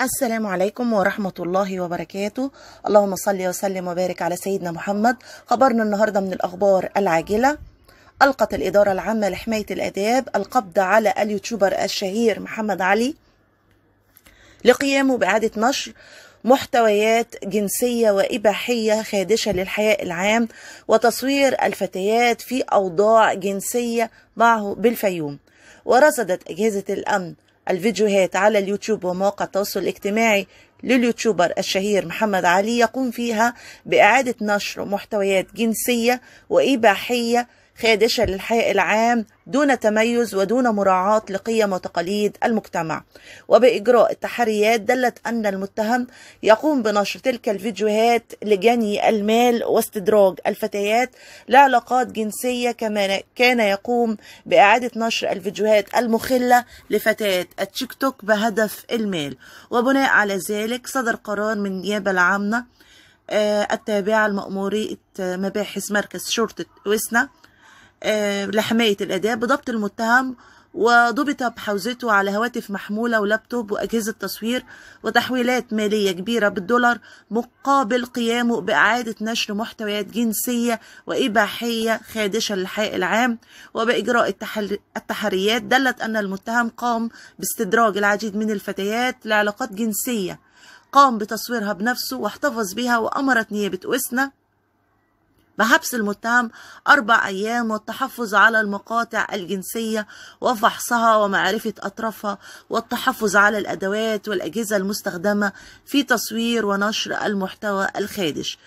السلام عليكم ورحمة الله وبركاته اللهم صل وسلم وبارك على سيدنا محمد خبرنا النهاردة من الأخبار العاجلة ألقت الإدارة العامة لحماية الآداب القبض على اليوتيوبر الشهير محمد علي لقيامه بإعادة نشر محتويات جنسية وإباحية خادشة للحياء العام وتصوير الفتيات في أوضاع جنسية معه بالفيوم ورصدت أجهزة الأمن الفيديوهات على اليوتيوب ومواقع التواصل الاجتماعي لليوتيوبر الشهير محمد علي يقوم فيها بإعادة نشر محتويات جنسية وإباحية خادشة للحياء العام دون تميز ودون مراعاة لقيم وتقاليد المجتمع وبإجراء التحريات دلت أن المتهم يقوم بنشر تلك الفيديوهات لجني المال واستدراج الفتيات لعلاقات جنسية كما كان يقوم بإعادة نشر الفيديوهات المخلة لفتيات التيك توك بهدف المال وبناء على ذلك صدر قرار من النيابة العامة آه، التابعة لمأمورية مباحث مركز شرطة وسنة آه، لحماية الأداء بضبط المتهم وضبط بحوزته على هواتف محمولة ولابتوب وأجهزة تصوير وتحويلات مالية كبيرة بالدولار مقابل قيامه بإعادة نشر محتويات جنسية وإباحية خادشة للحياء العام وبإجراء التحريات دلت أن المتهم قام باستدراج العديد من الفتيات لعلاقات جنسية قام بتصويرها بنفسه واحتفظ بها وأمرت نيابة اسنا بحبس المتهم أربع أيام والتحفظ على المقاطع الجنسية وفحصها ومعرفة أطرافها والتحفظ على الأدوات والأجهزة المستخدمة في تصوير ونشر المحتوى الخادش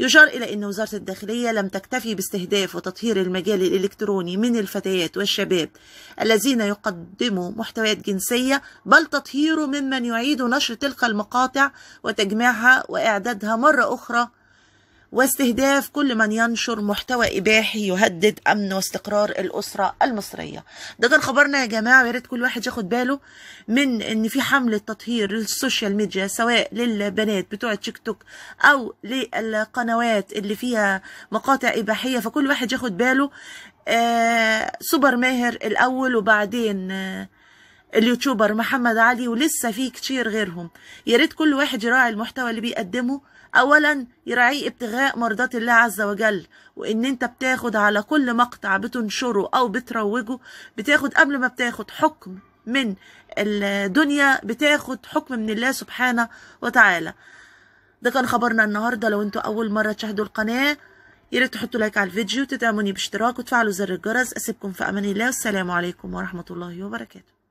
يشار إلى أن وزارة الداخلية لم تكتفي باستهداف وتطهير المجال الإلكتروني من الفتيات والشباب الذين يقدموا محتويات جنسية بل تطهيره ممن يعيد نشر تلك المقاطع وتجميعها وإعدادها مرة أخرى واستهداف كل من ينشر محتوى إباحي يهدد أمن واستقرار الأسرة المصرية ده كان خبرنا يا جماعة ويا ريت كل واحد ياخد باله من إن في حملة تطهير للسوشيال ميديا سواء للبنات بتوع تيك توك أو للقنوات اللي فيها مقاطع إباحية فكل واحد ياخد باله آه سوبر ماهر الأول وبعدين آه اليوتيوبر محمد علي ولسه في كتير غيرهم يا ريت كل واحد يراعي المحتوى اللي بيقدمه اولا يراعيه ابتغاء مرضات الله عز وجل وان انت بتاخد على كل مقطع بتنشره او بتروجه بتاخد قبل ما بتاخد حكم من الدنيا بتاخد حكم من الله سبحانه وتعالى ده كان خبرنا النهارده لو انتوا اول مره تشاهدوا القناه يا ريت تحطوا لايك على الفيديو وتدعموني باشتراك وتفعلوا زر الجرس اسيبكم في امان الله والسلام عليكم ورحمه الله وبركاته